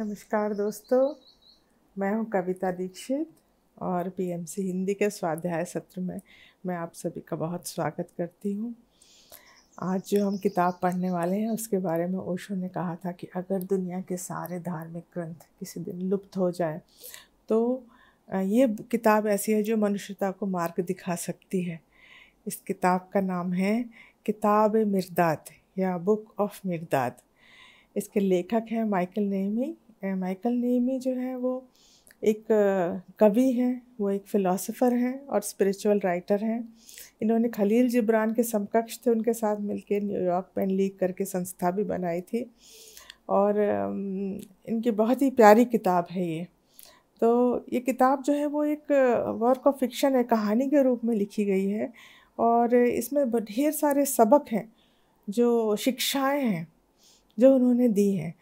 नमस्कार दोस्तों मैं हूं कविता दीक्षित और पीएमसी हिंदी के स्वाध्याय सत्र में मैं आप सभी का बहुत स्वागत करती हूं आज जो हम किताब पढ़ने वाले हैं उसके बारे में ओशो ने कहा था कि अगर दुनिया के सारे धार्मिक ग्रंथ किसी दिन लुप्त हो जाए तो ये किताब ऐसी है जो मनुष्यता को मार्ग दिखा सकती है इस किताब का नाम है किताब मिर्दाद या बुक ऑफ मिर्दाद इसके लेखक हैं माइकल नेमी माइकल नेमी जो है वो एक कवि हैं वो एक फ़िलासफ़र हैं और स्पिरिचुअल राइटर हैं इन्होंने खलील जिब्रान के समकक्ष थे उनके साथ मिलकर न्यूयॉर्क पेन लीग करके संस्था भी बनाई थी और इनकी बहुत ही प्यारी किताब है ये तो ये किताब जो है वो एक वर्क ऑफ फिक्शन है कहानी के रूप में लिखी गई है और इसमें ढेर सारे सबक हैं जो शिक्षाएं हैं जो उन्होंने दी हैं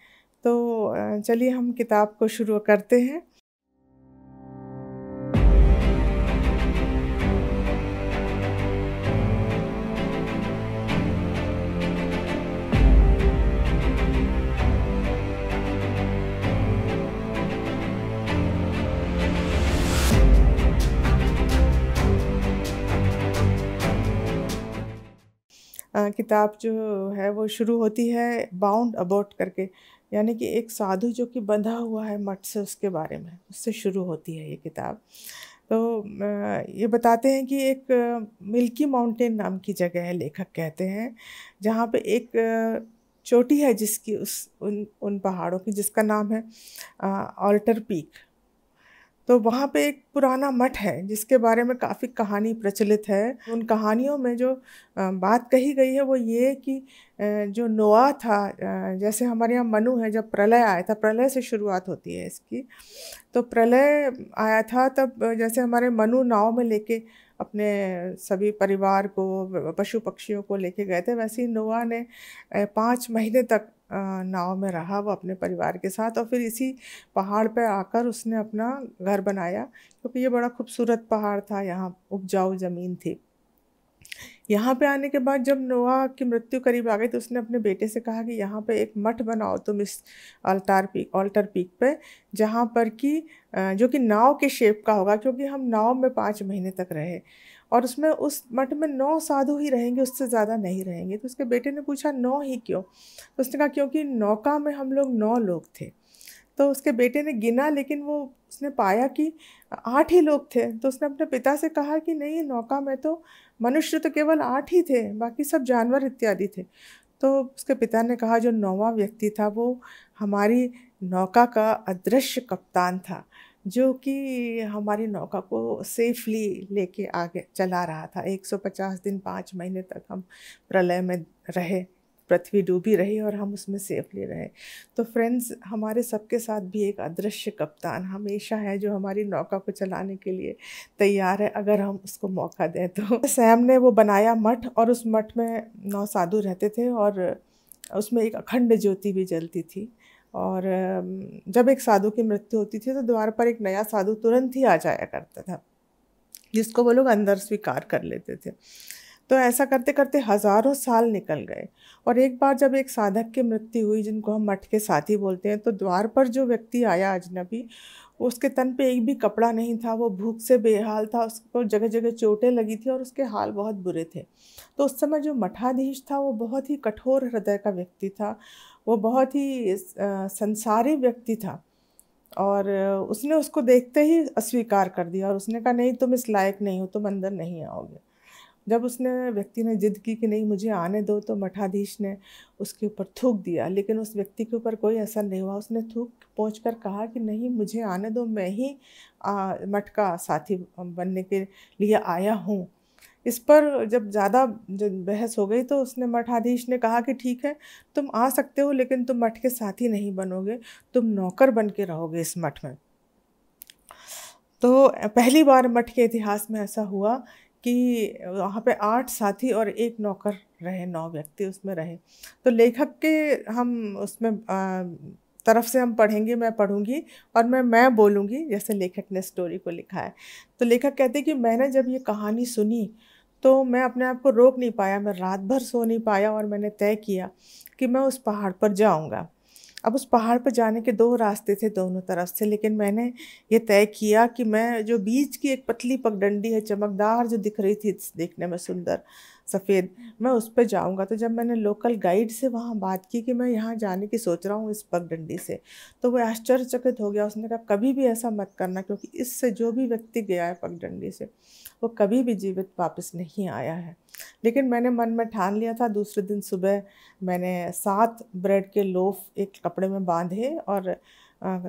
तो चलिए हम किताब को शुरू करते हैं किताब जो है वो शुरू होती है बाउंड अबाउट करके यानी कि एक साधु जो कि बंधा हुआ है मठ से उसके बारे में उससे शुरू होती है ये किताब तो ये बताते हैं कि एक मिल्की माउंटेन नाम की जगह है लेखक कहते हैं जहाँ पे एक चोटी है जिसकी उस उन उन पहाड़ों की जिसका नाम है ऑल्टर पीक तो वहाँ पे एक पुराना मठ है जिसके बारे में काफ़ी कहानी प्रचलित है उन कहानियों में जो बात कही गई है वो ये कि जो नोआ था जैसे हमारे यहाँ मनु है जब प्रलय आया था प्रलय से शुरुआत होती है इसकी तो प्रलय आया था तब जैसे हमारे मनु नाव में लेके अपने सभी परिवार को पशु पक्षियों को लेके गए थे वैसे ही नोआ ने पाँच महीने तक नाव में रहा वो अपने परिवार के साथ और फिर इसी पहाड़ पर आकर उसने अपना घर बनाया क्योंकि ये बड़ा खूबसूरत पहाड़ था यहाँ उपजाऊ ज़मीन थी यहाँ पे आने के बाद जब नोआ की मृत्यु करीब आ गई तो उसने अपने बेटे से कहा कि यहाँ पे एक मठ बनाओ तुम इस अल्टार पीक अल्टर पीक पे जहाँ पर कि जो कि नाव के शेप का होगा क्योंकि हम नाव में पाँच महीने तक रहे और उसमें उस मठ में नौ साधु ही रहेंगे उससे ज़्यादा नहीं रहेंगे तो उसके बेटे ने पूछा नौ ही क्यों तो उसने कहा क्योंकि नौका में हम लोग नौ लोग थे तो उसके बेटे ने गिना लेकिन वो उसने पाया कि आठ ही लोग थे तो उसने अपने पिता से कहा कि नहीं नौका में तो मनुष्य तो केवल आठ ही थे बाकी सब जानवर इत्यादि थे तो उसके पिता ने कहा जो नौवा व्यक्ति था वो हमारी नौका का अदृश्य कप्तान था जो कि हमारी नौका को सेफली लेके आगे चला रहा था 150 दिन पाँच महीने तक हम प्रलय में रहे पृथ्वी डूबी रही और हम उसमें सेफली रहे तो फ्रेंड्स हमारे सबके साथ भी एक अदृश्य कप्तान हमेशा है जो हमारी नौका को चलाने के लिए तैयार है अगर हम उसको मौका दें तो सैम ने वो बनाया मठ और उस मठ में नौ साधु रहते थे और उसमें एक अखंड ज्योति भी जलती थी और जब एक साधु की मृत्यु होती थी तो द्वार पर एक नया साधु तुरंत ही आ जाया करता था जिसको वो लोग अंदर स्वीकार कर लेते थे तो ऐसा करते करते हज़ारों साल निकल गए और एक बार जब एक साधक की मृत्यु हुई जिनको हम मठ के साथी बोलते हैं तो द्वार पर जो व्यक्ति आया अजनबी उसके तन पे एक भी कपड़ा नहीं था वो भूख से बेहाल था उसको जगह जगह चोटें लगी थी और उसके हाल बहुत बुरे थे तो उस समय जो मठाधीश था वो बहुत ही कठोर हृदय का व्यक्ति था वो बहुत ही संसारी व्यक्ति था और उसने उसको देखते ही अस्वीकार कर दिया और उसने कहा नहीं तुम इस लायक नहीं हो तुम अंदर नहीं आओगे जब उसने व्यक्ति ने जिद की कि नहीं मुझे आने दो तो मठाधीश ने उसके ऊपर थूक दिया लेकिन उस व्यक्ति के ऊपर कोई असर नहीं हुआ उसने थूक पहुँच कर कहा कि नहीं मुझे आने दो मैं ही मठ का साथी बनने के लिए आया हूँ इस पर जब ज़्यादा बहस हो गई तो उसने मठाधीश ने कहा कि ठीक है तुम आ सकते हो लेकिन तुम मठ के साथी नहीं बनोगे तुम नौकर बन के रहोगे इस मठ में तो पहली बार मठ के इतिहास में ऐसा हुआ कि वहाँ पे आठ साथी और एक नौकर रहे नौ व्यक्ति उसमें रहे तो लेखक के हम उसमें तरफ से हम पढ़ेंगे मैं पढ़ूंगी और मैं मैं बोलूँगी जैसे लेखक ने स्टोरी को लिखा है तो लेखक कहते हैं कि मैंने जब ये कहानी सुनी तो मैं अपने आप को रोक नहीं पाया मैं रात भर सो नहीं पाया और मैंने तय किया कि मैं उस पहाड़ पर जाऊंगा अब उस पहाड़ पर जाने के दो रास्ते थे दोनों तरफ से लेकिन मैंने ये तय किया कि मैं जो बीच की एक पतली पगडंडी है चमकदार जो दिख रही थी देखने में सुंदर सफ़ेद मैं उस पर जाऊँगा तो जब मैंने लोकल गाइड से वहाँ बात की कि मैं यहाँ जाने की सोच रहा हूँ इस पगडंडी से तो वह आश्चर्यचकित हो गया उसने कहा कभी भी ऐसा मत करना क्योंकि इससे जो भी व्यक्ति गया है पगडंडी से वो कभी भी जीवित वापस नहीं आया है लेकिन मैंने मन में ठान लिया था दूसरे दिन सुबह मैंने सात ब्रेड के लोफ एक कपड़े में बांधे और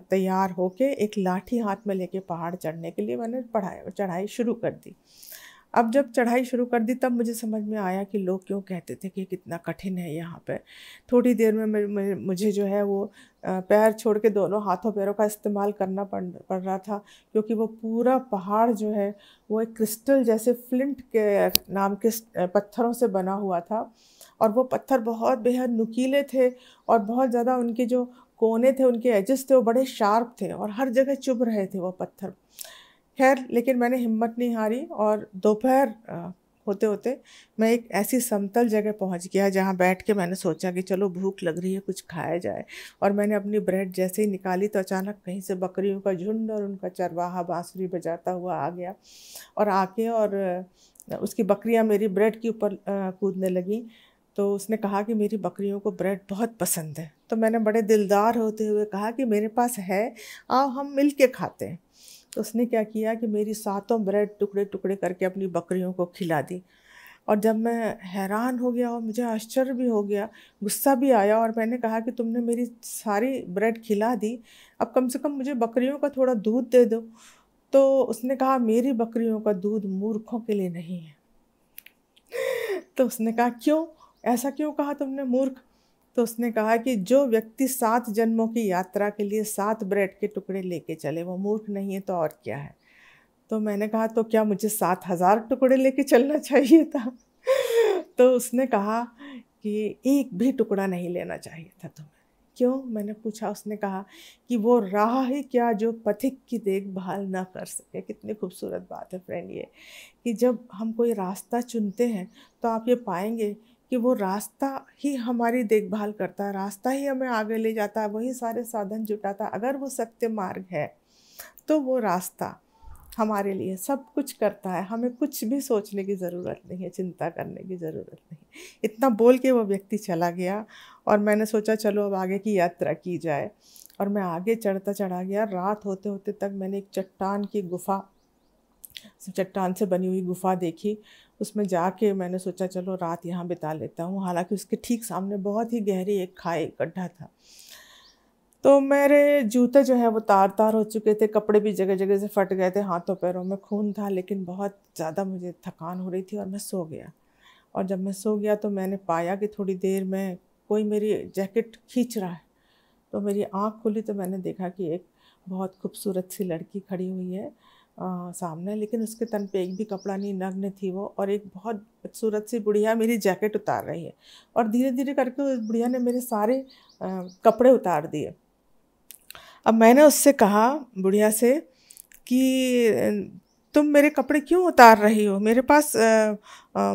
तैयार होके एक लाठी हाथ में लेके पहाड़ चढ़ने के लिए मैंने पढ़ाई चढ़ाई शुरू कर दी अब जब चढ़ाई शुरू कर दी तब मुझे समझ में आया कि लोग क्यों कहते थे कि कितना कठिन है यहाँ पर थोड़ी देर में मुझे जो है वो पैर छोड़ के दोनों हाथों पैरों का इस्तेमाल करना पड़ पड़ रहा था क्योंकि वो पूरा पहाड़ जो है वो एक क्रिस्टल जैसे फ्लिंट के नाम के पत्थरों से बना हुआ था और वो पत्थर बहुत बेहद नुकीले थे और बहुत ज़्यादा उनके जो कोने थे उनके एजस थे वो बड़े शार्प थे और हर जगह चुभ रहे थे वो पत्थर खैर लेकिन मैंने हिम्मत नहीं हारी और दोपहर होते होते मैं एक ऐसी समतल जगह पहुंच गया जहां बैठ के मैंने सोचा कि चलो भूख लग रही है कुछ खाया जाए और मैंने अपनी ब्रेड जैसे ही निकाली तो अचानक कहीं से बकरियों का झुंड और उनका चरवाहा बांसुरी बजाता हुआ आ गया और आके और उसकी बकरियां मेरी ब्रेड के ऊपर कूदने लगीं तो उसने कहा कि मेरी बकरियों को ब्रेड बहुत पसंद है तो मैंने बड़े दिलदार होते हुए कहा कि मेरे पास है आओ हम मिल के खाते हैं तो उसने क्या किया कि मेरी सातों ब्रेड टुकड़े टुकड़े करके अपनी बकरियों को खिला दी और जब मैं हैरान हो गया और मुझे आश्चर्य भी हो गया गुस्सा भी आया और मैंने कहा कि तुमने मेरी सारी ब्रेड खिला दी अब कम से कम मुझे बकरियों का थोड़ा दूध दे दो तो उसने कहा मेरी बकरियों का दूध मूर्खों के लिए नहीं है तो उसने कहा क्यों ऐसा क्यों कहा तुमने मूर्ख तो उसने कहा कि जो व्यक्ति सात जन्मों की यात्रा के लिए सात ब्रेड के टुकड़े लेके चले वो मूर्ख नहीं है तो और क्या है तो मैंने कहा तो क्या मुझे सात हज़ार टुकड़े लेके चलना चाहिए था तो उसने कहा कि एक भी टुकड़ा नहीं लेना चाहिए था तुम्हें क्यों मैंने पूछा उसने कहा कि वो राह ही क्या जो पथिक की देखभाल ना कर सके कितनी खूबसूरत बात है फ्रेंड ये कि जब हम कोई रास्ता चुनते हैं तो आप ये पाएंगे कि वो रास्ता ही हमारी देखभाल करता है रास्ता ही हमें आगे ले जाता है वही सारे साधन जुटाता अगर वो सत्य मार्ग है तो वो रास्ता हमारे लिए सब कुछ करता है हमें कुछ भी सोचने की ज़रूरत नहीं है चिंता करने की ज़रूरत नहीं इतना बोल के वो व्यक्ति चला गया और मैंने सोचा चलो अब आगे की यात्रा की जाए और मैं आगे चढ़ता चढ़ा गया रात होते होते तक मैंने एक चट्टान की गुफा चट्टान से बनी हुई गुफा देखी उसमें जाके मैंने सोचा चलो रात यहाँ बिता लेता हूँ हालांकि उसके ठीक सामने बहुत ही गहरी एक खाई गड्ढा था तो मेरे जूते जो है वो तार तार हो चुके थे कपड़े भी जगह जगह से फट गए थे हाथों पैरों में खून था लेकिन बहुत ज़्यादा मुझे थकान हो रही थी और मैं सो गया और जब मैं सो गया तो मैंने पाया कि थोड़ी देर में कोई मेरी जैकेट खींच रहा है तो मेरी आँख खुली तो मैंने देखा कि एक बहुत खूबसूरत सी लड़की खड़ी हुई है सामने लेकिन उसके तन पे एक भी कपड़ा नहीं नग्न थी वो और एक बहुत खूबसूरत सी बुढ़िया मेरी जैकेट उतार रही है और धीरे धीरे करके उस बुढ़िया ने मेरे सारे आ, कपड़े उतार दिए अब मैंने उससे कहा बुढ़िया से कि तुम मेरे कपड़े क्यों उतार रही हो मेरे पास आ, आ,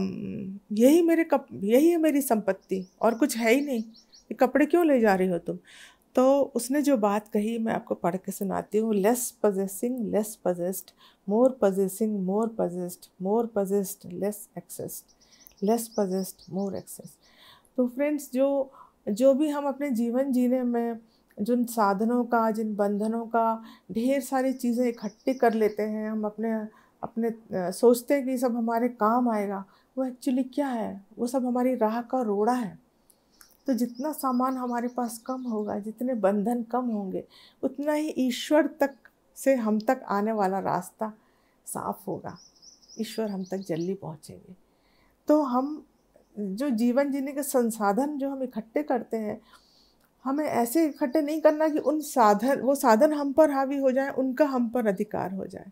यही मेरे कप यही है मेरी संपत्ति और कुछ है ही नहीं कपड़े क्यों ले जा रही हो तुम तो उसने जो बात कही मैं आपको पढ़ के सुनाती हूँ less possessing less possessed more possessing more possessed more possessed less accessed less possessed more access तो फ्रेंड्स जो जो भी हम अपने जीवन जीने में जिन साधनों का जिन बंधनों का ढेर सारी चीज़ें इकट्ठी कर लेते हैं हम अपने अपने सोचते हैं कि सब हमारे काम आएगा वो एक्चुअली क्या है वो सब हमारी राह का रोड़ा है तो जितना सामान हमारे पास कम होगा जितने बंधन कम होंगे उतना ही ईश्वर तक से हम तक आने वाला रास्ता साफ होगा ईश्वर हम तक जल्दी पहुँचेंगे तो हम जो जीवन जीने के संसाधन जो हम इकट्ठे करते हैं हमें ऐसे इकट्ठे नहीं करना कि उन साधन वो साधन हम पर हावी हो जाए उनका हम पर अधिकार हो जाए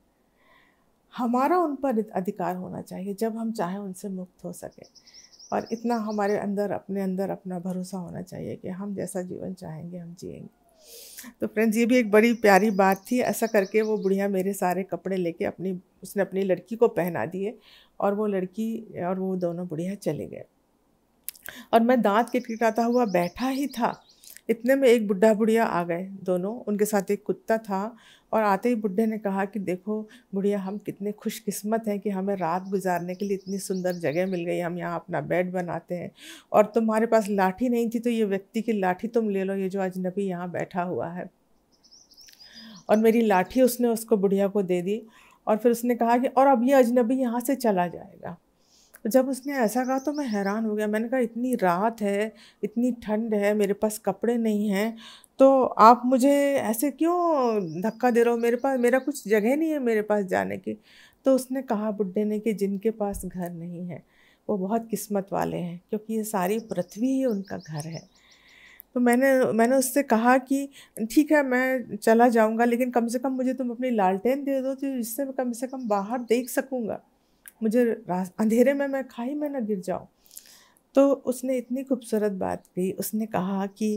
हमारा उन पर अधिकार होना चाहिए जब हम चाहें उनसे मुक्त हो सकें और इतना हमारे अंदर अपने अंदर अपना भरोसा होना चाहिए कि हम जैसा जीवन चाहेंगे हम जिएंगे तो फ्रेंड्स ये भी एक बड़ी प्यारी बात थी ऐसा करके वो बुढ़िया मेरे सारे कपड़े लेके अपनी उसने अपनी लड़की को पहना दिए और वो लड़की और वो दोनों बुढ़िया चले गए और मैं दांत किटकिटाता हुआ बैठा ही था इतने में एक बुढ़ा बुढ़िया आ गए दोनों उनके साथ एक कुत्ता था और आते ही बुढ़े ने कहा कि देखो बुढ़िया हम कितने खुशकिस्मत हैं कि हमें रात गुजारने के लिए इतनी सुंदर जगह मिल गई हम यहाँ अपना बेड बनाते हैं और तुम्हारे पास लाठी नहीं थी तो ये व्यक्ति की लाठी तुम ले लो ये जो अजनबी यहाँ बैठा हुआ है और मेरी लाठी उसने उसको बुढ़िया को दे दी और फिर उसने कहा कि और अब ये अजनबी यहाँ से चला जाएगा जब उसने ऐसा कहा तो मैं हैरान हो गया मैंने कहा इतनी रात है इतनी ठंड है मेरे पास कपड़े नहीं हैं तो आप मुझे ऐसे क्यों धक्का दे रहे हो मेरे पास मेरा कुछ जगह नहीं है मेरे पास जाने की तो उसने कहा बुढ़े ने कि जिनके पास घर नहीं है वो बहुत किस्मत वाले हैं क्योंकि ये सारी पृथ्वी ही उनका घर है तो मैंने मैंने उससे कहा कि ठीक है मैं चला जाऊंगा लेकिन कम से कम मुझे तुम अपनी लालटेन दे दो तो जिससे मैं कम से कम बाहर देख सकूँगा मुझे अंधेरे में मैं खाई में ना गिर जाऊँ तो उसने इतनी खूबसूरत बात की उसने कहा कि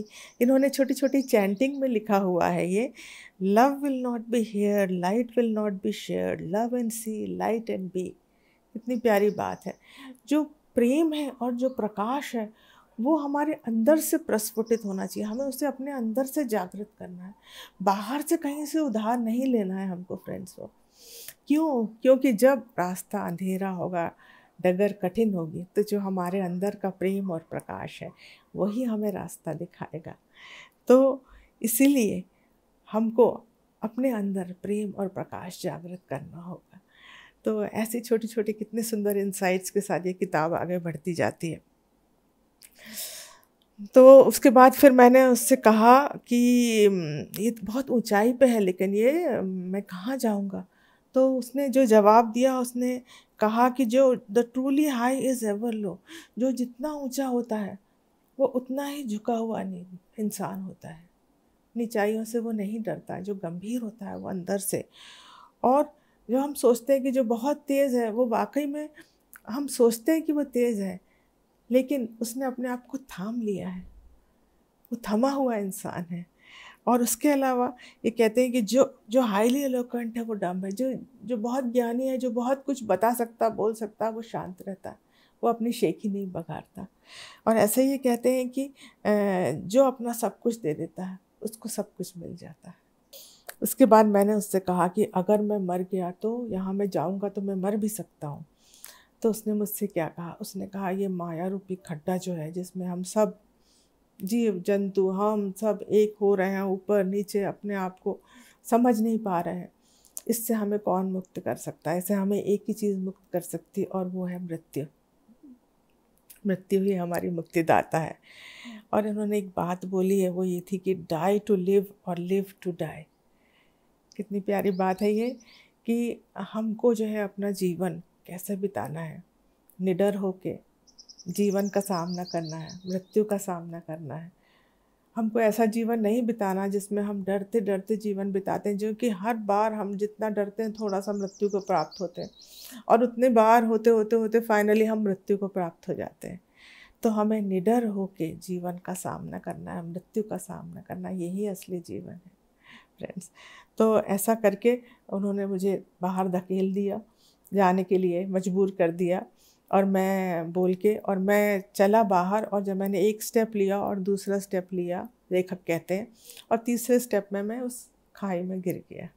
इन्होंने छोटी छोटी चैंटिंग में लिखा हुआ है ये love will not be here light will not be share love and see light and be इतनी प्यारी बात है जो प्रेम है और जो प्रकाश है वो हमारे अंदर से प्रस्फुटित होना चाहिए हमें उसे अपने अंदर से जागृत करना है बाहर से कहीं से उधार नहीं लेना है हमको फ्रेंड्स को क्यों क्योंकि जब रास्ता अंधेरा होगा डगर कठिन होगी तो जो हमारे अंदर का प्रेम और प्रकाश है वही हमें रास्ता दिखाएगा तो इसीलिए हमको अपने अंदर प्रेम और प्रकाश जागृत करना होगा तो ऐसे छोटे छोटे कितने सुंदर इंसाइट्स के साथ ये किताब आगे बढ़ती जाती है तो उसके बाद फिर मैंने उससे कहा कि ये तो बहुत ऊंचाई पे है लेकिन ये मैं कहाँ जाऊँगा तो उसने जो जवाब दिया उसने कहा कि जो the truly high is ever low जो जितना ऊंचा होता है वो उतना ही झुका हुआ नहीं इंसान होता है निचाइयों से वो नहीं डरता जो गंभीर होता है वो अंदर से और जो हम सोचते हैं कि जो बहुत तेज़ है वो वाकई में हम सोचते हैं कि वो तेज़ है लेकिन उसने अपने आप को थाम लिया है वो थमा हुआ इंसान है और उसके अलावा ये कहते हैं कि जो जो हाईली एलोकेंट है वो डम है जो जो बहुत ज्ञानी है जो बहुत कुछ बता सकता बोल सकता वो शांत रहता है वो अपनी शेखी नहीं बघाड़ता और ऐसे ही कहते हैं कि जो अपना सब कुछ दे देता है उसको सब कुछ मिल जाता है उसके बाद मैंने उससे कहा कि अगर मैं मर गया तो यहाँ मैं जाऊँगा तो मैं मर भी सकता हूँ तो उसने मुझसे क्या कहा उसने कहा ये माया रूपी खड्डा जो है जिसमें हम सब जीव जंतु हम सब एक हो रहे हैं ऊपर नीचे अपने आप को समझ नहीं पा रहे हैं इससे हमें कौन मुक्त कर सकता है इससे हमें एक ही चीज़ मुक्त कर सकती है और वो है मृत्यु मृत्यु ही हमारी मुक्तिदाता है और इन्होंने एक बात बोली है वो ये थी कि डाई टू लिव और लिव टू डाई कितनी प्यारी बात है ये कि हमको जो है अपना जीवन कैसे बिताना है निडर होके जीवन का सामना करना है मृत्यु का सामना करना है हमको ऐसा जीवन नहीं बिताना जिसमें हम डरते डरते जीवन बिताते हैं जो कि हर बार हम जितना डरते हैं थोड़ा सा मृत्यु को प्राप्त होते हैं और उतने बार होते होते होते फाइनली हम मृत्यु को प्राप्त हो जाते हैं तो हमें निडर होके जीवन का सामना करना है मृत्यु का सामना करना यही असली जीवन है फ्रेंड्स तो ऐसा करके उन्होंने मुझे बाहर धकेल दिया जाने के लिए मजबूर कर दिया और मैं बोल के और मैं चला बाहर और जब मैंने एक स्टेप लिया और दूसरा स्टेप लिया रेखक कहते हैं और तीसरे स्टेप में मैं उस खाई में गिर गया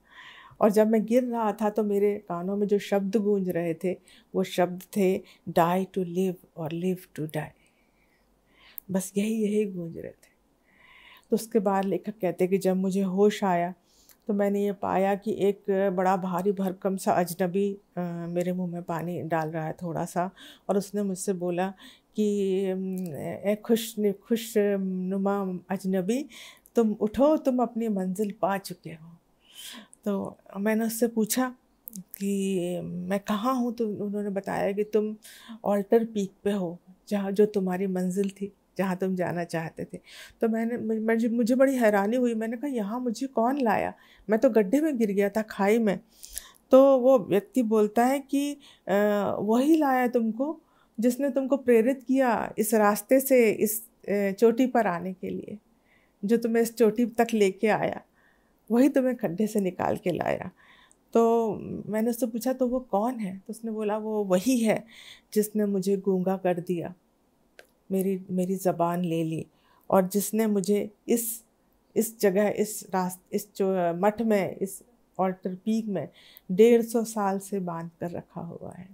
और जब मैं गिर रहा था तो मेरे कानों में जो शब्द गूंज रहे थे वो शब्द थे डाई टू लिव और लिव टू डाई बस यही यही गूंज रहे थे तो उसके बाद लेखक कहते कि जब मुझे होश आया तो मैंने ये पाया कि एक बड़ा भारी भरकम सा अजनबी मेरे मुंह में पानी डाल रहा है थोड़ा सा और उसने मुझसे बोला कि ए खुश खुश नुमा अजनबी तुम उठो तुम अपनी मंजिल पा चुके हो तो मैंने उससे पूछा कि मैं कहाँ हूँ तो उन्होंने बताया कि तुम ऑल्टर पीक पे हो जहाँ जो तुम्हारी मंजिल थी जहाँ तुम जाना चाहते थे तो मैंने मुझे मुझे बड़ी हैरानी हुई मैंने कहा यहाँ मुझे कौन लाया मैं तो गड्ढे में गिर गया था खाई में तो वो व्यक्ति बोलता है कि वही लाया तुमको जिसने तुमको प्रेरित किया इस रास्ते से इस चोटी पर आने के लिए जो तुम्हें इस चोटी तक लेके आया वही तुम्हें खड्ढे से निकाल के लाया तो मैंने उससे पूछा तो वो कौन है तो उसने बोला वो वही है जिसने मुझे गूंगा कर दिया मेरी मेरी ज़बान ले ली और जिसने मुझे इस इस जगह इस रास्त इस मठ में इस ऑल्टर पीक में डेढ़ सौ साल से बांध कर रखा हुआ है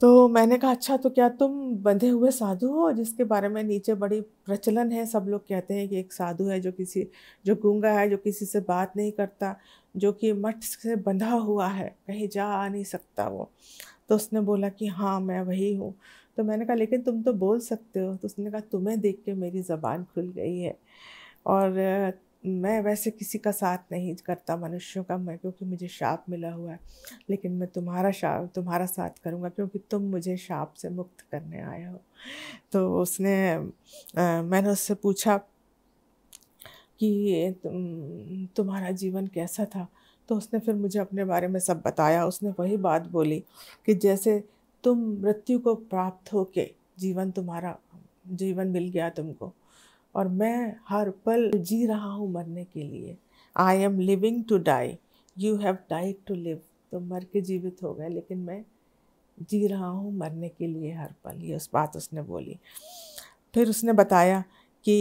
तो मैंने कहा अच्छा तो क्या तुम बंधे हुए साधु हो जिसके बारे में नीचे बड़ी प्रचलन है सब लोग कहते हैं कि एक साधु है जो किसी जो गूंगा है जो किसी से बात नहीं करता जो कि मठ से बंधा हुआ है कहीं जा आ नहीं सकता वो तो उसने बोला कि हाँ मैं वही हूँ तो मैंने कहा लेकिन तुम तो बोल सकते हो तो उसने कहा तुम्हें देख के मेरी ज़बान खुल गई है और मैं वैसे किसी का साथ नहीं करता मनुष्यों का मैं क्योंकि मुझे शाप मिला हुआ है लेकिन मैं तुम्हारा शाप तुम्हारा साथ करूँगा क्योंकि तुम मुझे शाप से मुक्त करने आए हो तो उसने आ, मैंने उससे पूछा कि तुम तुम्हारा जीवन कैसा था तो उसने फिर मुझे अपने बारे में सब बताया उसने वही बात बोली कि जैसे तुम मृत्यु को प्राप्त हो के जीवन तुम्हारा जीवन मिल गया तुमको और मैं हर पल जी रहा हूँ मरने के लिए I am living to die you have died to live तुम मर के जीवित हो गए लेकिन मैं जी रहा हूँ मरने के लिए हर पल ये उस बात उसने बोली फिर उसने बताया कि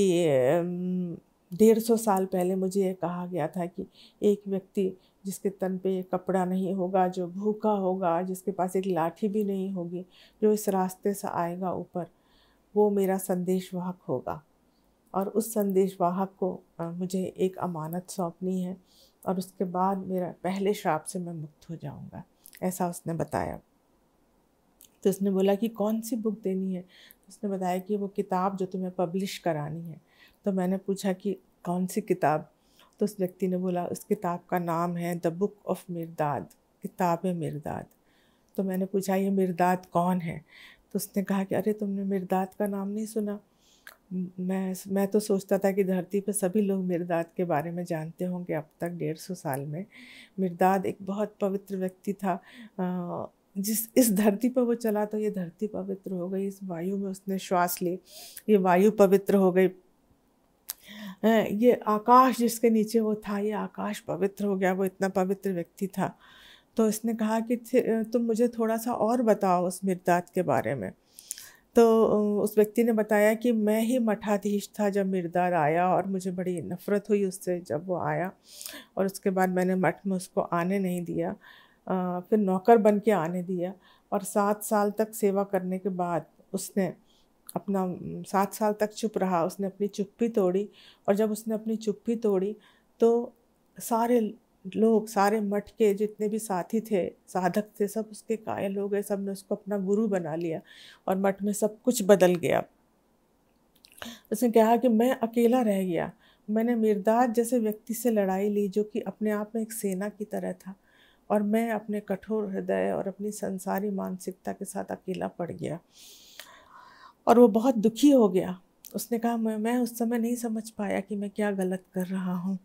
डेढ़ सौ साल पहले मुझे ये कहा गया था कि एक व्यक्ति जिसके तन पे कपड़ा नहीं होगा जो भूखा होगा जिसके पास एक लाठी भी नहीं होगी जो इस रास्ते से आएगा ऊपर वो मेरा संदेशवाहक होगा और उस संदेशवाहक को मुझे एक अमानत सौंपनी है और उसके बाद मेरा पहले श्राप से मैं मुक्त हो जाऊंगा ऐसा उसने बताया तो उसने बोला कि कौन सी बुक देनी है उसने बताया कि वो किताब जो तुम्हें पब्लिश करानी है तो मैंने पूछा कि कौन सी किताब तो उस व्यक्ति ने बोला उस किताब का नाम है द बुक ऑफ मिरदाद किताब है तो मैंने पूछा ये मिरदाद कौन है तो उसने कहा कि अरे तुमने मिरदाद का नाम नहीं सुना मैं मैं तो सोचता था कि धरती पर सभी लोग मिरदाद के बारे में जानते होंगे अब तक डेढ़ सौ साल में मिरदाद एक बहुत पवित्र व्यक्ति था जिस इस धरती पर वो चला तो ये धरती पवित्र हो गई इस वायु में उसने श्वास ली ये वायु पवित्र हो गई ये आकाश जिसके नीचे वो था ये आकाश पवित्र हो गया वो इतना पवित्र व्यक्ति था तो इसने कहा कि तुम मुझे थोड़ा सा और बताओ उस मिर्दाद के बारे में तो उस व्यक्ति ने बताया कि मैं ही मठाधीश था जब मिर्दार आया और मुझे बड़ी नफ़रत हुई उससे जब वो आया और उसके बाद मैंने मठ में उसको आने नहीं दिया फिर नौकर बन के आने दिया और सात साल तक सेवा करने के बाद उसने अपना सात साल तक चुप रहा उसने अपनी चुप्पी तोड़ी और जब उसने अपनी चुप्पी तोड़ी तो सारे लोग सारे मठ के जितने भी साथी थे साधक थे सब उसके कायल हो गए सब ने उसको अपना गुरु बना लिया और मठ में सब कुछ बदल गया उसने कहा कि मैं अकेला रह गया मैंने मिर्दाद जैसे व्यक्ति से लड़ाई ली जो कि अपने आप में एक सेना की तरह था और मैं अपने कठोर हृदय और अपनी संसारी मानसिकता के साथ अकेला पड़ गया और वो बहुत दुखी हो गया उसने कहा मैं मैं उस समय नहीं समझ पाया कि मैं क्या गलत कर रहा हूँ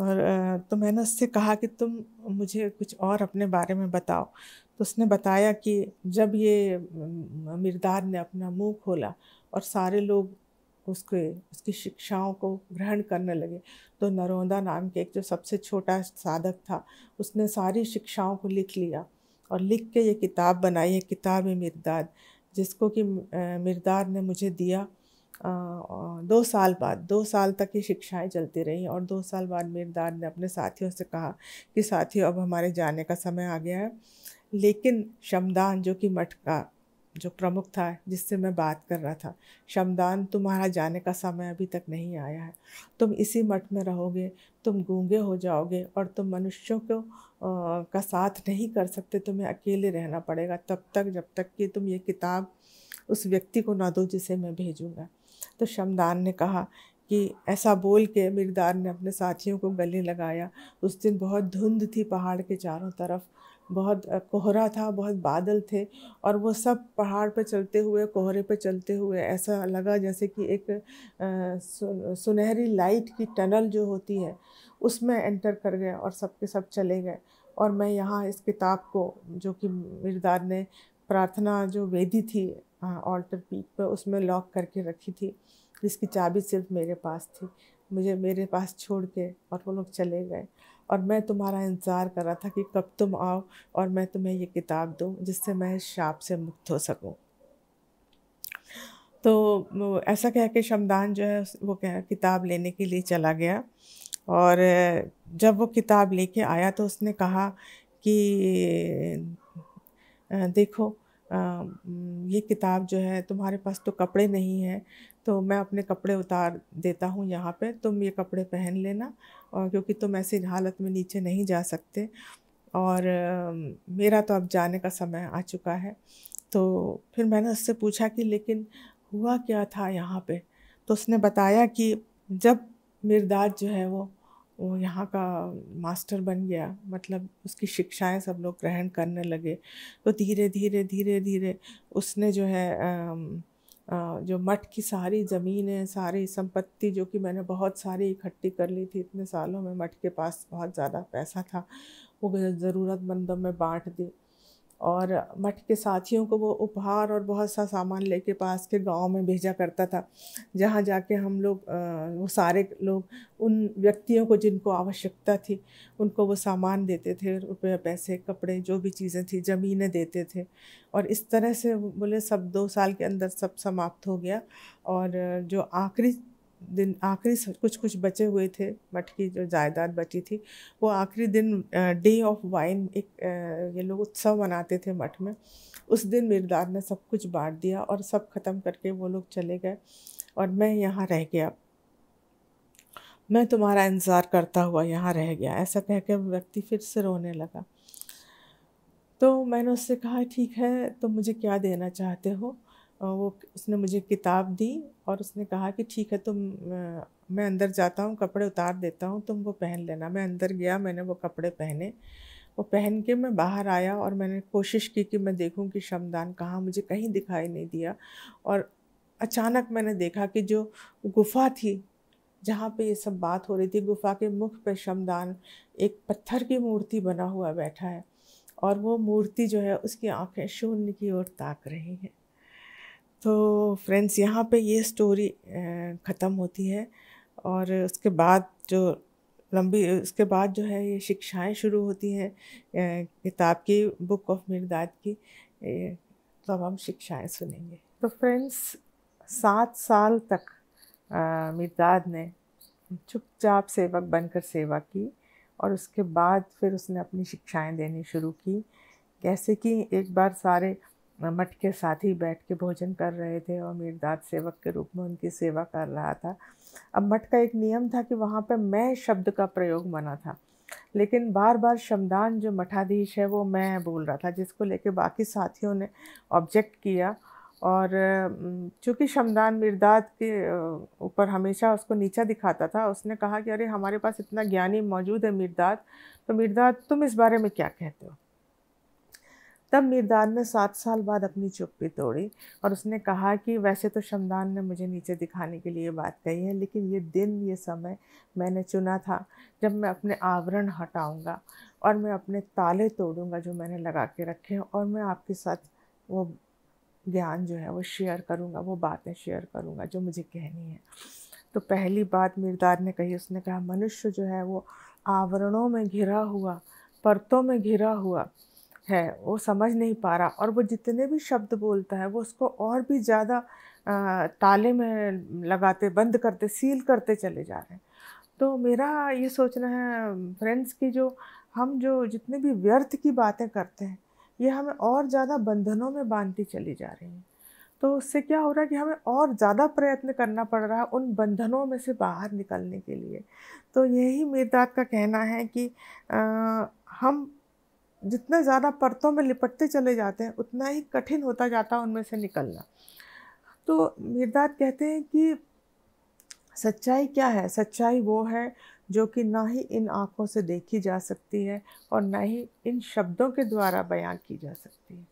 और तो मैंने उससे कहा कि तुम मुझे कुछ और अपने बारे में बताओ तो उसने बताया कि जब ये मिरदार ने अपना मुंह खोला और सारे लोग उसके उसकी शिक्षाओं को ग्रहण करने लगे तो नरोंदा नाम के एक जो सबसे छोटा साधक था उसने सारी शिक्षाओं को लिख लिया और लिख के ये किताब बनाई है किताब मिर्दाद जिसको कि मिर्दार ने मुझे दिया दो साल बाद दो साल तक ये शिक्षाएं चलती रहीं और दो साल बाद मिर्दार ने अपने साथियों से कहा कि साथियों अब हमारे जाने का समय आ गया है लेकिन शमदान जो कि मठ का जो प्रमुख था जिससे मैं बात कर रहा था शमदान तुम्हारा जाने का समय अभी तक नहीं आया है तुम इसी मठ में रहोगे तुम गूंगे हो जाओगे और तुम मनुष्यों को आ, का साथ नहीं कर सकते तुम्हें अकेले रहना पड़ेगा तब तक जब तक कि तुम ये किताब उस व्यक्ति को ना दो जिसे मैं भेजूँगा तो शमदान ने कहा कि ऐसा बोल के मिर्दार ने अपने साथियों को गले लगाया उस दिन बहुत धुंध थी पहाड़ के चारों तरफ बहुत कोहरा था बहुत बादल थे और वो सब पहाड़ पर चलते हुए कोहरे पर चलते हुए ऐसा लगा जैसे कि एक सुनहरी लाइट की टनल जो होती है उसमें एंटर कर गए और सबके सब चले गए और मैं यहाँ इस किताब को जो कि मिर्दार ने प्रार्थना जो वेदी थी ऑल्टर पीक पर उसमें लॉक करके रखी थी जिसकी चाबी सिर्फ मेरे पास थी मुझे मेरे पास छोड़ के और वो लोग चले गए और मैं तुम्हारा इंतज़ार कर रहा था कि कब तुम आओ और मैं तुम्हें ये किताब दूँ जिससे मैं इस शाप से मुक्त हो सकूँ तो ऐसा कह के शमदान जो है वो कह किताब लेने के लिए चला गया और जब वो किताब लेके आया तो उसने कहा कि देखो ये किताब जो है तुम्हारे पास तो कपड़े नहीं हैं तो मैं अपने कपड़े उतार देता हूँ यहाँ पे तुम ये कपड़े पहन लेना और क्योंकि तुम ऐसी हालत में नीचे नहीं जा सकते और मेरा तो अब जाने का समय आ चुका है तो फिर मैंने उससे पूछा कि लेकिन हुआ क्या था यहाँ पे तो उसने बताया कि जब मिर्दात जो है वो वो यहाँ का मास्टर बन गया मतलब उसकी शिक्षाएं सब लोग ग्रहण करने लगे तो धीरे धीरे धीरे धीरे उसने जो है आ, आ, जो मठ की सारी ज़मीन है सारी संपत्ति जो कि मैंने बहुत सारी इकट्ठी कर ली थी इतने सालों में मठ के पास बहुत ज़्यादा पैसा था वो ज़रूरतमंदों में बांट दी और मठ के साथियों को वो उपहार और बहुत सा सामान लेके पास के गांव में भेजा करता था जहाँ जाके हम लोग वो सारे लोग उन व्यक्तियों को जिनको आवश्यकता थी उनको वो सामान देते थे रुपये पैसे कपड़े जो भी चीज़ें थी ज़मीनें देते थे और इस तरह से बोले सब दो साल के अंदर सब समाप्त हो गया और जो आखिरी दिन आखिरी कुछ कुछ बचे हुए थे मठ की जो जायदाद बची थी वो आखिरी दिन डे ऑफ वाइन एक ये लोग उत्सव मनाते थे मठ में उस दिन मिरदार ने सब कुछ बांट दिया और सब ख़त्म करके वो लोग चले गए और मैं यहाँ रह गया मैं तुम्हारा इंतज़ार करता हुआ यहाँ रह गया ऐसा कह के व्यक्ति फिर से रोने लगा तो मैंने उससे कहा ठीक है तुम तो मुझे क्या देना चाहते हो वो उसने मुझे किताब दी और उसने कहा कि ठीक है तुम मैं अंदर जाता हूँ कपड़े उतार देता हूँ तुम वो पहन लेना मैं अंदर गया मैंने वो कपड़े पहने वो पहन के मैं बाहर आया और मैंने कोशिश की कि मैं देखूँ कि शमदान कहाँ मुझे कहीं दिखाई नहीं दिया और अचानक मैंने देखा कि जो गुफा थी जहाँ पे ये सब बात हो रही थी गुफा के मुख पे शमदान एक पत्थर की मूर्ति बना हुआ बैठा है और वो मूर्ति जो है उसकी आंखें शून्य की ओर ताक रही हैं तो फ्रेंड्स यहाँ पे ये स्टोरी ख़त्म होती है और उसके बाद जो लंबी उसके बाद जो है ये शिक्षाएं शुरू होती हैं किताब की बुक ऑफ मिर्दाद की तो अब हम शिक्षाएं सुनेंगे तो फ्रेंड्स सात साल तक मिर्दाद ने चुपचाप सेवक बनकर सेवा की और उसके बाद फिर उसने अपनी शिक्षाएं देनी शुरू की कैसे कि एक बार सारे मठ के साथ ही बैठ के भोजन कर रहे थे और मीरदाद सेवक के रूप में उनकी सेवा कर रहा था अब मठ का एक नियम था कि वहाँ पर मैं शब्द का प्रयोग मना था लेकिन बार बार शमदान जो मठाधीश है वो मैं बोल रहा था जिसको लेके बाकी साथियों ने ऑब्जेक्ट किया और चूँकि शमदान मिर्दाद के ऊपर हमेशा उसको नीचा दिखाता था उसने कहा कि अरे हमारे पास इतना ज्ञानी मौजूद है मिर्दाद तो मिर्दाद तुम इस बारे में क्या कहते हो तब मीरदान ने सात साल बाद अपनी चुप्पी तोड़ी और उसने कहा कि वैसे तो शमदान ने मुझे नीचे दिखाने के लिए बात कही है लेकिन ये दिन ये समय मैंने चुना था जब मैं अपने आवरण हटाऊंगा और मैं अपने ताले तोड़ूंगा जो मैंने लगा के रखे हैं और मैं आपके साथ वो ज्ञान जो है वो शेयर करूँगा वो बातें शेयर करूँगा जो मुझे कहनी है तो पहली बात मीरदार ने कही उसने कहा मनुष्य जो है वो आवरणों में घिरा हुआ परतों में घिरा हुआ है वो समझ नहीं पा रहा और वो जितने भी शब्द बोलता है वो उसको और भी ज़्यादा ताले में लगाते बंद करते सील करते चले जा रहे हैं तो मेरा ये सोचना है फ्रेंड्स की जो हम जो जितने भी व्यर्थ की बातें करते हैं ये हमें और ज़्यादा बंधनों में बांधती चली जा रही हैं तो उससे क्या हो रहा है कि हमें और ज़्यादा प्रयत्न करना पड़ रहा है उन बंधनों में से बाहर निकलने के लिए तो यही मेरदात का कहना है कि आ, हम जितने ज़्यादा परतों में लिपटते चले जाते हैं उतना ही कठिन होता जाता है उनमें से निकलना तो मिर्दात कहते हैं कि सच्चाई क्या है सच्चाई वो है जो कि ना ही इन आँखों से देखी जा सकती है और ना ही इन शब्दों के द्वारा बयां की जा सकती है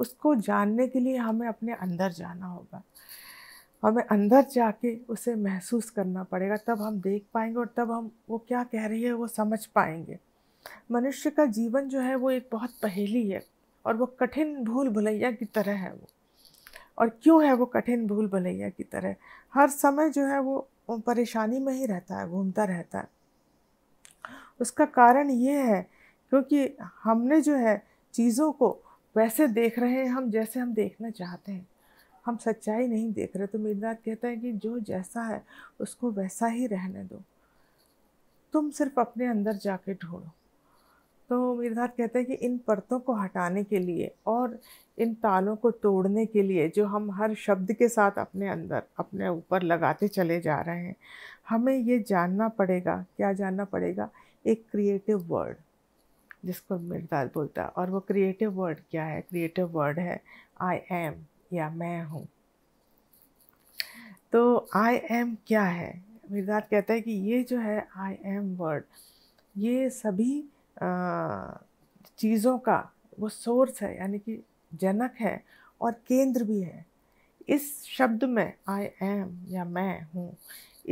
उसको जानने के लिए हमें अपने अंदर जाना होगा हमें अंदर जाके उसे महसूस करना पड़ेगा तब हम देख पाएंगे और तब हम वो क्या कह रही है वो समझ पाएंगे मनुष्य का जीवन जो है वो एक बहुत पहेली है और वो कठिन भूल भुलैया की तरह है वो और क्यों है वो कठिन भूल भुलैया की तरह हर समय जो है वो परेशानी में ही रहता है घूमता रहता है उसका कारण ये है क्योंकि हमने जो है चीज़ों को वैसे देख रहे हैं हम जैसे हम देखना चाहते हैं हम सच्चाई नहीं देख रहे तो मेरी मीरनाथ कहता है कि जो जैसा है उसको वैसा ही रहने दो तुम सिर्फ अपने अंदर जाके ढूंढो तो मिर्धात कहते हैं कि इन परतों को हटाने के लिए और इन तालों को तोड़ने के लिए जो हम हर शब्द के साथ अपने अंदर अपने ऊपर लगाते चले जा रहे हैं हमें ये जानना पड़ेगा क्या जानना पड़ेगा एक क्रिएटिव वर्ड जिसको मिर्दार बोलता है और वो क्रिएटिव वर्ड क्या है क्रिएटिव वर्ड है आई एम या मैं हूँ तो आई एम क्या है मिर्दात कहता है कि ये जो है आई एम वर्ड ये सभी चीज़ों का वो सोर्स है यानी कि जनक है और केंद्र भी है इस शब्द में आई एम या मैं हूँ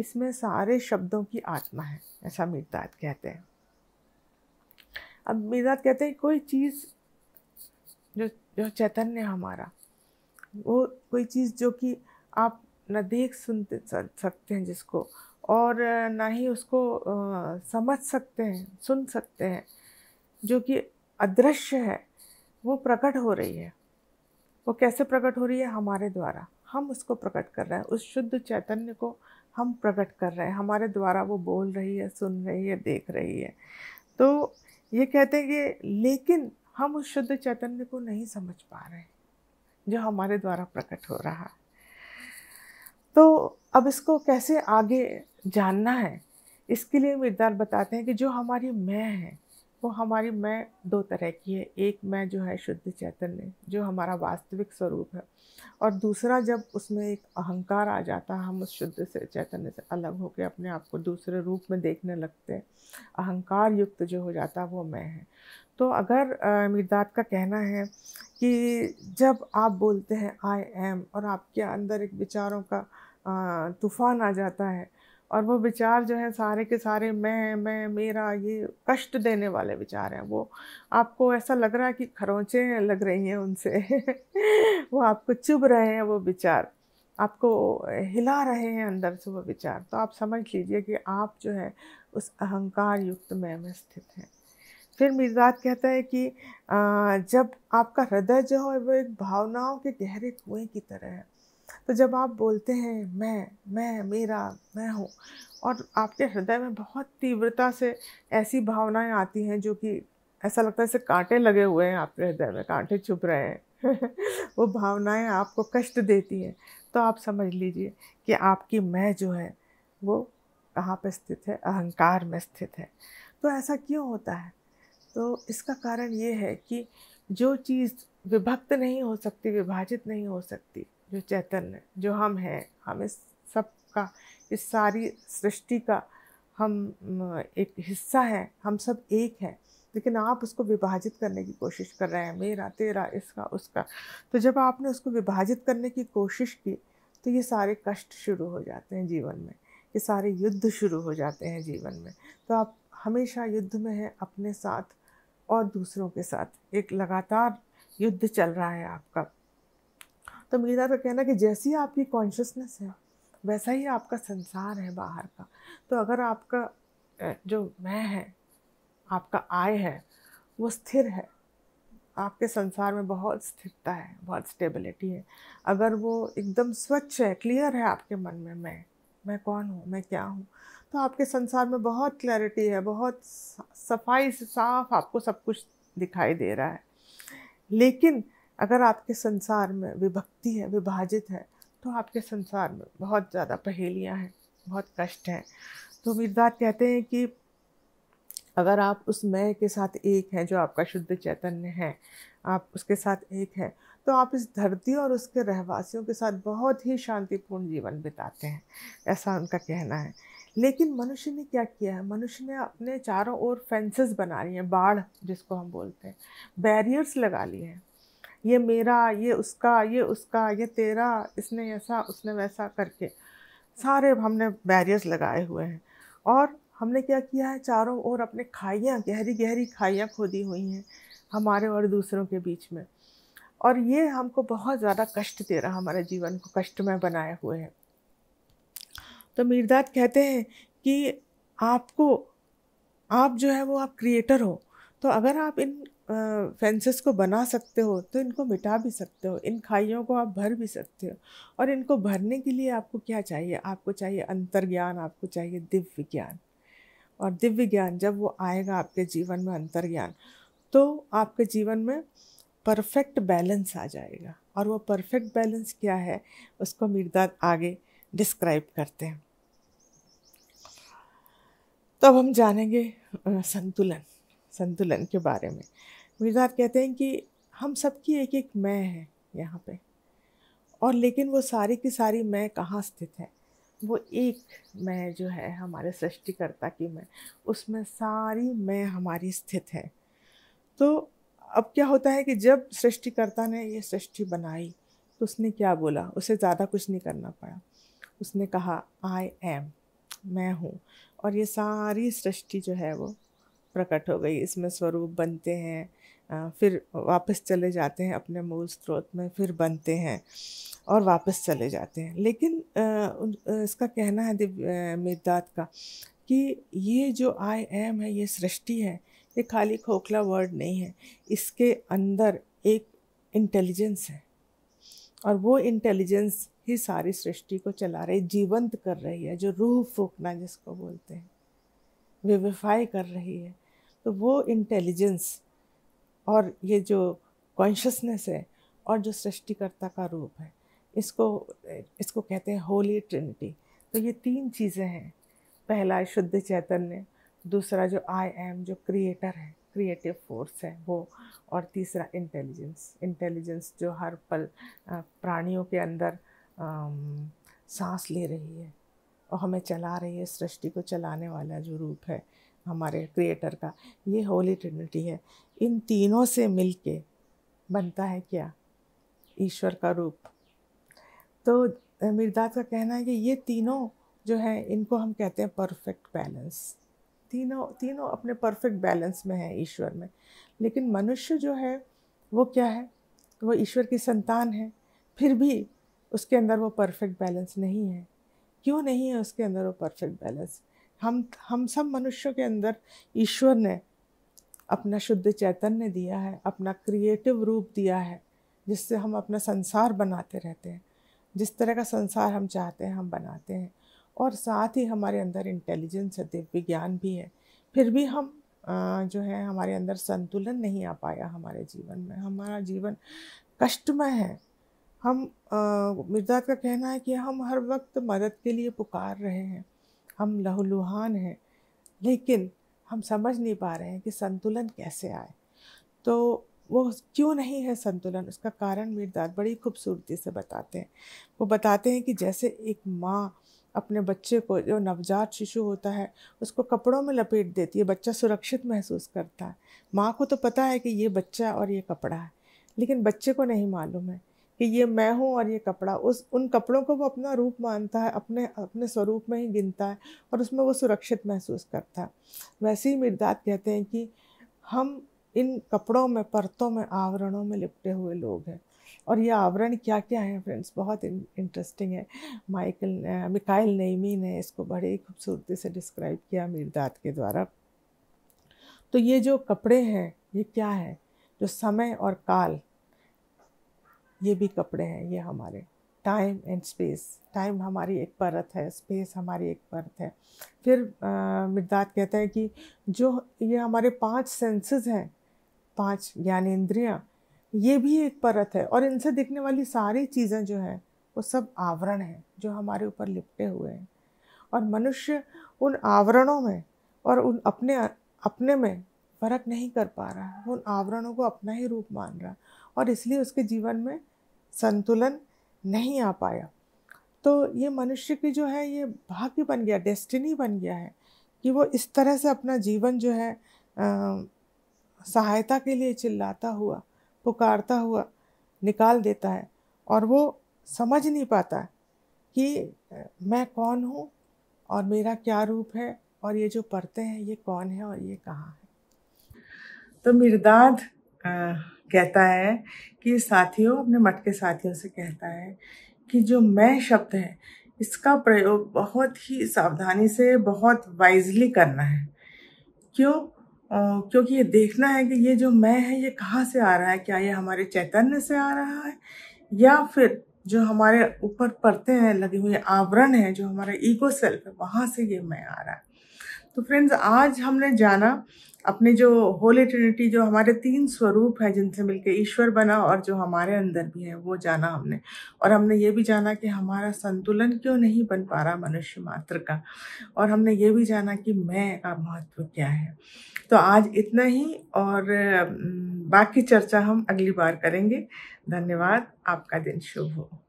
इसमें सारे शब्दों की आत्मा है ऐसा मीरदाद कहते हैं अब मीरदाद कहते हैं कोई चीज़ जो जो चैतन्य हमारा वो कोई चीज़ जो कि आप न देख सुन सकते हैं जिसको और ना ही उसको आ, समझ सकते हैं सुन सकते हैं जो कि अदृश्य है वो प्रकट हो रही है वो कैसे प्रकट हो रही है हमारे द्वारा हम उसको प्रकट कर रहे हैं उस शुद्ध चैतन्य को हम प्रकट कर रहे हैं हमारे द्वारा वो बोल रही है सुन रही है देख रही है तो ये कहते हैं कि लेकिन हम उस शुद्ध चैतन्य को नहीं समझ पा रहे जो हमारे द्वारा प्रकट हो रहा है तो अब इसको कैसे आगे जानना है इसके लिए मिर्दार बताते हैं कि जो हमारी मैं है वो हमारी मैं दो तरह की है एक मैं जो है शुद्ध चैतन्य जो हमारा वास्तविक स्वरूप है और दूसरा जब उसमें एक अहंकार आ जाता है हम उस शुद्ध से चैतन्य से अलग होकर अपने आप को दूसरे रूप में देखने लगते हैं अहंकार युक्त जो हो जाता है वो मैं है तो अगर मिर्दात का कहना है कि जब आप बोलते हैं आई एम और आपके अंदर एक विचारों का तूफ़ान आ जाता है और वो विचार जो है सारे के सारे मैं मैं मेरा ये कष्ट देने वाले विचार हैं वो आपको ऐसा लग रहा है कि खरोंचें लग रही हैं उनसे वो आपको चुभ रहे हैं वो विचार आपको हिला रहे हैं अंदर से वो विचार तो आप समझ लीजिए कि आप जो है उस अहंकार युक्त मैं में स्थित हैं फिर मिर्जात कहता है कि जब आपका हृदय जो है वो एक भावनाओं के गहरे कुएं की तरह है तो जब आप बोलते हैं मैं मैं मेरा मैं हूँ और आपके हृदय में बहुत तीव्रता से ऐसी भावनाएं आती हैं जो कि ऐसा लगता है जैसे कांटे लगे हुए हैं आपके हृदय में कांटे छुप रहे हैं वो भावनाएं आपको कष्ट देती हैं तो आप समझ लीजिए कि आपकी मैं जो है वो कहाँ पर स्थित है अहंकार में स्थित है तो ऐसा क्यों होता है तो इसका कारण ये है कि जो चीज़ विभक्त नहीं हो सकती विभाजित नहीं हो सकती जो चैतन्य जो हम हैं हम इस सब का इस सारी सृष्टि का हम एक हिस्सा हैं हम सब एक हैं लेकिन आप उसको विभाजित करने की कोशिश कर रहे हैं मेरा तेरा इसका उसका तो जब आपने उसको विभाजित करने की कोशिश की तो ये सारे कष्ट शुरू हो जाते हैं जीवन में ये सारे युद्ध शुरू हो जाते हैं जीवन में तो आप हमेशा युद्ध में हैं अपने साथ और दूसरों के साथ एक लगातार युद्ध चल रहा है आपका तो मीरा का कहना कि जैसी आपकी कॉन्शियसनेस है वैसा ही आपका संसार है बाहर का तो अगर आपका जो मैं है आपका आय है वो स्थिर है आपके संसार में बहुत स्थिरता है बहुत स्टेबिलिटी है अगर वो एकदम स्वच्छ है क्लियर है आपके मन में मैं मैं कौन हूँ मैं क्या हूँ तो आपके संसार में बहुत क्लैरिटी है बहुत सफाई से साफ आपको सब कुछ दिखाई दे रहा है लेकिन अगर आपके संसार में विभक्ति है विभाजित है तो आपके संसार में बहुत ज़्यादा पहेलियाँ हैं बहुत कष्ट हैं तो मीरदार कहते हैं कि अगर आप उस मैं के साथ एक हैं जो आपका शुद्ध चैतन्य है आप उसके साथ एक हैं तो आप इस धरती और उसके रहवासियों के साथ बहुत ही शांतिपूर्ण जीवन बिताते हैं ऐसा उनका कहना है लेकिन मनुष्य ने क्या किया है मनुष्य ने अपने चारों ओर फेंसेस बना लिए हैं बाढ़ जिसको हम बोलते हैं बैरियर्स लगा लिए हैं ये मेरा ये उसका ये उसका ये तेरा इसने ऐसा उसने वैसा करके सारे हमने बैरियर्स लगाए हुए हैं और हमने क्या किया है चारों ओर अपने खाइयाँ गहरी गहरी खाइयाँ खोदी हुई हैं हमारे और दूसरों के बीच में और ये हमको बहुत ज़्यादा कष्ट दे रहा हमारे जीवन को कष्टमय बनाए हुए हैं तो मीरदाद कहते हैं कि आपको आप जो है वो आप क्रिएटर हो तो अगर आप इन फेंसेस को बना सकते हो तो इनको मिटा भी सकते हो इन खाइयों को आप भर भी सकते हो और इनको भरने के लिए आपको क्या चाहिए आपको चाहिए अंतर्ज्ञान आपको चाहिए दिव्य ज्ञान और दिव्य ज्ञान जब वो आएगा आपके जीवन में अंतर्ज्ञान तो आपके जीवन में परफेक्ट बैलेंस आ जाएगा और वो परफेक्ट बैलेंस क्या है उसको मीरदाद आगे डिस्क्राइब करते हैं तो अब हम जानेंगे संतुलन संतुलन के बारे में मीर कहते हैं कि हम सबकी एक एक मैं है यहाँ पे और लेकिन वो सारी की सारी मैं कहाँ स्थित है वो एक मैं जो है हमारे सृष्टिकर्ता की मैं उसमें सारी मैं हमारी स्थित है तो अब क्या होता है कि जब सृष्टिकर्ता ने ये सृष्टि बनाई तो उसने क्या बोला उसे ज़्यादा कुछ नहीं करना पड़ा उसने कहा आई एम मैं हूँ और ये सारी सृष्टि जो है वो प्रकट हो गई इसमें स्वरूप बनते हैं फिर वापस चले जाते हैं अपने मूल स्रोत में फिर बनते हैं और वापस चले जाते हैं लेकिन इसका कहना है दिव्य मिदात का कि ये जो आई एम है ये सृष्टि है ये खाली खोखला वर्ड नहीं है इसके अंदर एक इंटेलिजेंस है और वो इंटेलिजेंस ही सारी सृष्टि को चला रही जीवंत कर रही है जो रूह फूकना जिसको बोलते हैं विविफाई कर रही है तो वो इंटेलिजेंस और ये जो कॉन्शसनेस है और जो सृष्टिकर्ता का रूप है इसको इसको कहते हैं होली ट्रिनिटी तो ये तीन चीज़ें हैं पहला शुद्ध चैतन्य दूसरा जो आई एम जो क्रिएटर है क्रिएटिव फोर्स है वो और तीसरा इंटेलिजेंस इंटेलिजेंस जो हर पल प्राणियों के अंदर सांस ले रही है और हमें चला रही है सृष्टि को चलाने वाला जो रूप है हमारे क्रिएटर का ये होली ट्रिनिटी है इन तीनों से मिल के बनता है क्या ईश्वर का रूप तो मिर्दात का कहना है कि ये तीनों जो है इनको हम कहते हैं परफेक्ट बैलेंस तीनों तीनों अपने परफेक्ट बैलेंस में है ईश्वर में लेकिन मनुष्य जो है वो क्या है वो ईश्वर की संतान है फिर भी उसके अंदर वो परफेक्ट बैलेंस नहीं है क्यों नहीं है उसके अंदर वो परफेक्ट बैलेंस हम हम सब मनुष्यों के अंदर ईश्वर ने अपना शुद्ध चैतन्य दिया है अपना क्रिएटिव रूप दिया है जिससे हम अपना संसार बनाते रहते हैं जिस तरह का संसार हम चाहते हैं हम बनाते हैं और साथ ही हमारे अंदर इंटेलिजेंस है दिव्य ज्ञान भी है फिर भी हम जो है हमारे अंदर संतुलन नहीं आ पाया हमारे जीवन में हमारा जीवन कष्टमय है हम मिर्जा का कहना है कि हम हर वक्त मदद के लिए पुकार रहे हैं हम लहूलुहान हैं लेकिन हम समझ नहीं पा रहे हैं कि संतुलन कैसे आए तो वो क्यों नहीं है संतुलन उसका कारण मीरदाद बड़ी खूबसूरती से बताते हैं वो बताते हैं कि जैसे एक माँ अपने बच्चे को जो नवजात शिशु होता है उसको कपड़ों में लपेट देती है बच्चा सुरक्षित महसूस करता है माँ को तो पता है कि ये बच्चा और ये कपड़ा है लेकिन बच्चे को नहीं मालूम है कि ये मैं हूँ और ये कपड़ा उस उन कपड़ों को वो अपना रूप मानता है अपने अपने स्वरूप में ही गिनता है और उसमें वो सुरक्षित महसूस करता है वैसे ही मिर्दात कहते हैं कि हम इन कपड़ों में परतों में आवरणों में लिपटे हुए लोग हैं और ये आवरण क्या क्या है फ्रेंड्स बहुत इंटरेस्टिंग है माइकल मिकाइल नईमी ने इसको बड़े खूबसूरती से डिस्क्राइब किया मीरदात के द्वारा तो ये जो कपड़े हैं ये क्या है जो समय और काल ये भी कपड़े हैं ये हमारे टाइम एंड स्पेस टाइम हमारी एक परत है स्पेस हमारी एक परत है फिर मिर्दात कहता है कि जो ये हमारे पांच सेंसेस हैं पांच ज्ञानेंद्रियाँ ये भी एक परत है और इनसे दिखने वाली सारी चीज़ें जो हैं वो सब आवरण हैं जो हमारे ऊपर लिपटे हुए हैं और मनुष्य उन आवरणों में और उन अपने अपने में फ़र्क नहीं कर पा रहा है उन आवरणों को अपना ही रूप मान रहा और इसलिए उसके जीवन में संतुलन नहीं आ पाया तो ये मनुष्य की जो है ये भाग्य बन गया डेस्टिनी बन गया है कि वो इस तरह से अपना जीवन जो है आ, सहायता के लिए चिल्लाता हुआ पुकारता हुआ निकाल देता है और वो समझ नहीं पाता कि मैं कौन हूँ और मेरा क्या रूप है और ये जो पढ़ते हैं ये कौन है और ये कहाँ है तो मिर्दाद कहता है कि साथियों अपने मठ के साथियों से कहता है कि जो मैं शब्द है इसका प्रयोग बहुत ही सावधानी से बहुत वाइजली करना है क्यों आ, क्योंकि ये देखना है कि ये जो मैं है ये कहाँ से आ रहा है क्या ये हमारे चैतन्य से आ रहा है या फिर जो हमारे ऊपर पड़ते हैं लगे हुए आवरण है जो हमारा ईगो सेल्फ है वहाँ से ये मैं आ रहा है तो फ्रेंड्स आज हमने जाना अपने जो होली ट्रिनिटी जो हमारे तीन स्वरूप है जिनसे मिलके ईश्वर बना और जो हमारे अंदर भी है वो जाना हमने और हमने ये भी जाना कि हमारा संतुलन क्यों नहीं बन पा रहा मनुष्य मात्र का और हमने ये भी जाना कि मैं का महत्व क्या है तो आज इतना ही और बाकी चर्चा हम अगली बार करेंगे धन्यवाद आपका दिन शुभ हो